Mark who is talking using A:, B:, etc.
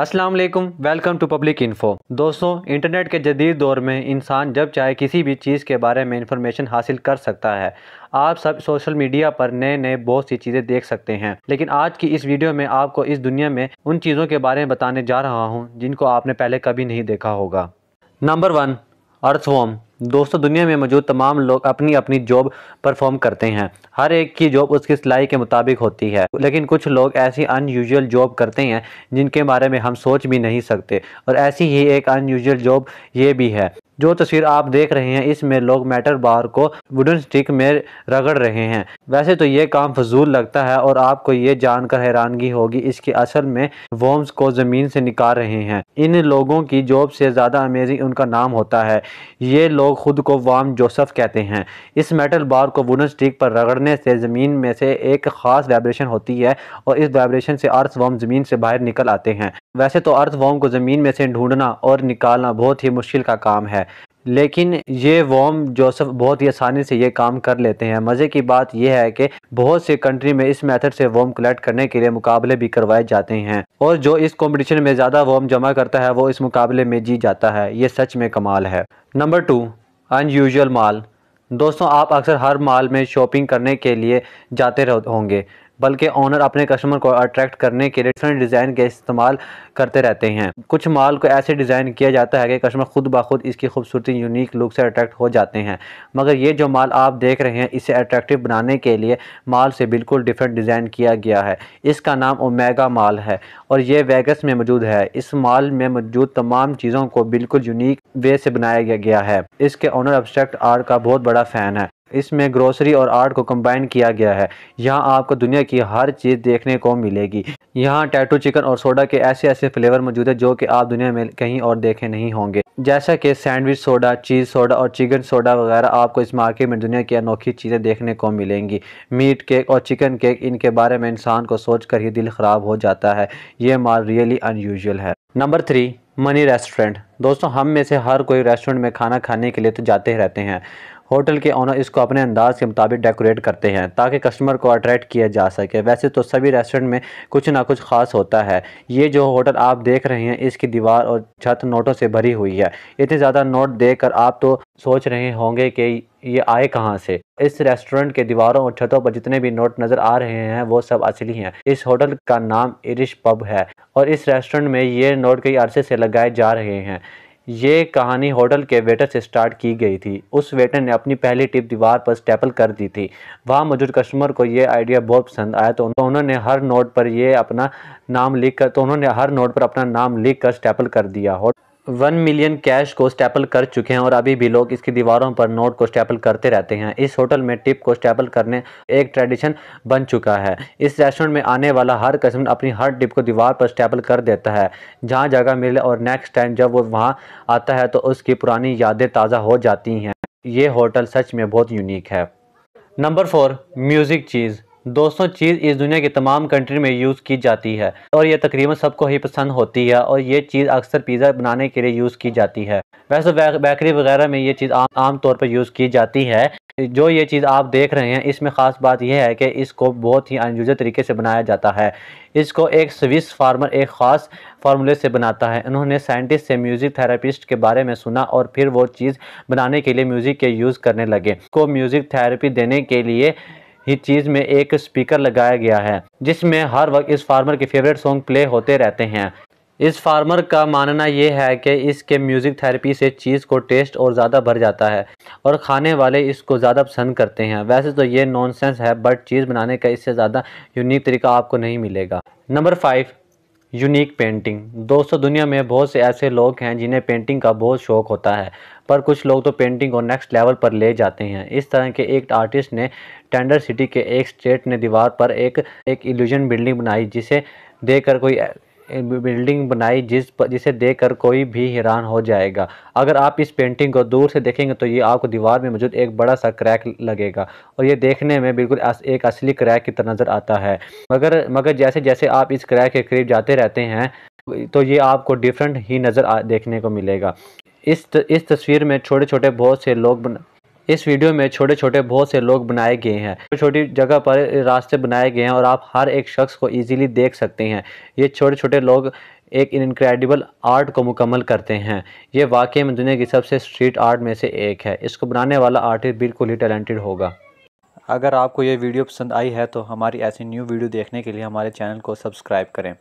A: अस्सलाम वालेकुम welcome to public info दोस्तों इंटरनेट के जदीद दौर में इंसान जब चाहे किसी भी चीज़ के बारे में इंफॉर्मेशन हासिल कर सकता है आप सब सोशल मीडिया पर नए नए बहुत सी चीज़ें देख सकते हैं लेकिन आज की इस वीडियो में आपको इस दुनिया में उन चीज़ों के बारे में बताने जा रहा हूँ जिनको आपने पहले कभी नहीं देखा होगा नंबर वन होम दोस्तों दुनिया में मौजूद तमाम लोग अपनी अपनी जॉब परफॉर्म करते हैं हर एक की जॉब उसकी सिलाई के मुताबिक होती है लेकिन कुछ लोग ऐसी अनयूजल जॉब करते हैं जिनके बारे में हम सोच भी नहीं सकते और ऐसी ही एक अनयूजुअल जॉब ये भी है जो तस्वीर आप देख रहे हैं इसमें लोग मैटर बार को वुडन स्टिक में रगड़ रहे हैं वैसे तो ये काम फजूल लगता है और आपको ये जानकर हैरानगी होगी इसके असल में वॉम्स को ज़मीन से निकाल रहे हैं इन लोगों की जॉब से ज़्यादा अमेजिंग उनका नाम होता है ये लोग लोग ख़ुद को वाम जोसफ कहते हैं इस मेटल बार को वुडन स्टिक पर रगड़ने से ज़मीन में से एक ख़ास वाइब्रेशन होती है और इस वाइब्रेशन से अर्थ वाम ज़मीन से बाहर निकल आते हैं वैसे तो अर्थ वाम को ज़मीन में से ढूंढना और निकालना बहुत ही मुश्किल का काम है लेकिन ये वॉम जोसफ बहुत ही आसानी से ये काम कर लेते हैं मज़े की बात यह है कि बहुत से कंट्री में इस मेथड से वॉम कलेक्ट करने के लिए मुकाबले भी करवाए जाते हैं और जो इस कंपटीशन में ज़्यादा वॉम जमा करता है वो इस मुकाबले में जीत जाता है ये सच में कमाल है नंबर टू अनयूजल माल दोस्तों आप अक्सर हर माल में शॉपिंग करने के लिए जाते होंगे बल्कि ऑनर अपने कस्टमर को अट्रैक्ट करने के लिए डिफरेंट डिज़ाइन के इस्तेमाल करते रहते हैं कुछ माल को ऐसे डिज़ाइन किया जाता है कि कस्टमर खुद ब खुद इसकी खूबसूरती यूनिक लुक से अट्रैक्ट हो जाते हैं मगर ये जो माल आप देख रहे हैं इसे अट्रैक्टिव बनाने के लिए माल से बिल्कुल डिफरेंट डिज़ाइन किया गया है इसका नाम ओमेगा माल है और ये वेगस में मौजूद है इस माल में मौजूद तमाम चीज़ों को बिल्कुल यूनिक वे से बनाया गया है इसके ऑनर अब्सट्रैक्ट आर्ट का बहुत बड़ा फ़ैन है इसमें ग्रोसरी और आर्ट को कंबाइन किया गया है यहाँ आपको दुनिया की हर चीज़ देखने को मिलेगी यहाँ टैटू चिकन और सोडा के ऐसे ऐसे फ्लेवर मौजूद है जो कि आप दुनिया में कहीं और देखे नहीं होंगे जैसा कि सैंडविच सोडा चीज़ सोडा और चिकन सोडा वगैरह आपको इस मार्केट में दुनिया की अनोखी चीज़ें देखने को मिलेंगी मीट केक और चिकन केक इनके बारे में इंसान को सोच कर ही दिल ख़राब हो जाता है ये माल रियली अनयूजल है नंबर थ्री मनी रेस्टोरेंट दोस्तों हम में से हर कोई रेस्टोरेंट में खाना खाने के लिए तो जाते रहते हैं होटल के ऑनर इसको अपने अंदाज के मुताबिक डेकोरेट करते हैं ताकि कस्टमर को अट्रैक्ट किया जा सके वैसे तो सभी रेस्टोरेंट में कुछ ना कुछ ख़ास होता है ये जो होटल आप देख रहे हैं इसकी दीवार और छत नोटों से भरी हुई है इतने ज़्यादा नोट देख कर आप तो सोच रहे होंगे कि ये आए कहाँ से इस रेस्टोरेंट के दीवारों और छतों पर जितने भी नोट नज़र आ रहे हैं वो सब असली हैं इस होटल का नाम इरिश पब है और इस रेस्टोरेंट में ये नोट कई अरसे से लगाए जा रहे हैं ये कहानी होटल के वेटर से स्टार्ट की गई थी उस वेटर ने अपनी पहली टिप दीवार पर स्टेपल कर दी थी वहाँ मौजूद कस्टमर को ये आइडिया बहुत पसंद आया तो उन्होंने हर नोट पर ये अपना नाम लिख कर तो उन्होंने हर नोट पर अपना नाम लिख कर स्टेपल कर दिया होटल वन मिलियन कैश को स्टैपल कर चुके हैं और अभी भी लोग इसकी दीवारों पर नोट को स्टैपल करते रहते हैं इस होटल में टिप को स्टैपल करने एक ट्रेडिशन बन चुका है इस रेस्टोरेंट में आने वाला हर कस्टमर अपनी हर टिप को दीवार पर स्टैपल कर देता है जहाँ जगह मिले और नेक्स्ट टाइम जब वो वहाँ आता है तो उसकी पुरानी यादें ताज़ा हो जाती हैं ये होटल सच में बहुत यूनिक है नंबर फोर म्यूज़िक चीज़ दोस्तों चीज़ इस दुनिया की तमाम कंट्री में यूज़ की जाती है और ये तकरीबन सबको ही पसंद होती है और ये चीज़ अक्सर पिज़्ज़ा बनाने के लिए यूज़ की जाती है वैसे बेकरी वगैरह में ये चीज़ आम तौर पर यूज़ की जाती है जो ये चीज़ आप देख रहे हैं इसमें ख़ास बात यह है कि इसको बहुत ही अनयूजल तरीके से बनाया जाता है इसको एक स्विस फार्मर एक ख़ास फार्मूले से बनाता है उन्होंने साइंटिस्ट से म्यूज़िक थेरेपिस्ट के बारे में सुना और फिर वो चीज़ बनाने के लिए म्यूज़िक के यूज़ करने लगे को म्यूज़िक थेरेपी देने के लिए ही चीज़ में एक स्पीकर लगाया गया है जिसमें हर वक्त इस फार्मर के फेवरेट सॉन्ग प्ले होते रहते हैं इस फार्मर का मानना यह है कि इसके म्यूज़िक थेरेपी से चीज़ को टेस्ट और ज़्यादा भर जाता है और खाने वाले इसको ज़्यादा पसंद करते हैं वैसे तो ये नॉनसेंस है बट चीज़ बनाने का इससे ज़्यादा यूनिक तरीका आपको नहीं मिलेगा नंबर फाइव यूनिक पेंटिंग दोस्तों दुनिया में बहुत से ऐसे लोग हैं जिन्हें पेंटिंग का बहुत शौक होता है पर कुछ लोग तो पेंटिंग को नेक्स्ट लेवल पर ले जाते हैं इस तरह के एक आर्टिस्ट ने टेंडर सिटी के एक स्टेट ने दीवार पर एक एक इल्यूजन बिल्डिंग बनाई जिसे देखकर कोई बिल्डिंग बनाई जिस जिसे देखकर कोई भी हैरान हो जाएगा अगर आप इस पेंटिंग को दूर से देखेंगे तो ये आपको दीवार में मौजूद एक बड़ा सा क्रैक लगेगा और ये देखने में बिल्कुल एक असली क्रैक की तरह नज़र आता है मगर मगर जैसे जैसे आप इस क्रैक के करीब जाते रहते हैं तो ये आपको डिफरेंट ही नज़र देखने को मिलेगा इस इस तस्वीर में छोटे छोटे बहुत से लोग बन इस वीडियो में छोटे छोटे बहुत से लोग बनाए गए हैं छोटी छोटी जगह पर रास्ते बनाए गए हैं और आप हर एक शख्स को इजीली देख सकते हैं ये छोटे छोटे लोग एक इनक्रेडिबल आर्ट को मुकम्मल करते हैं ये वाकई में दुनिया की सबसे स्ट्रीट आर्ट में से एक है इसको बनाने वाला आर्टिस्ट बिल्कुल ही टैलेंटेड होगा अगर आपको ये वीडियो पसंद आई है तो हमारी ऐसी न्यू वीडियो देखने के लिए हमारे चैनल को सब्सक्राइब करें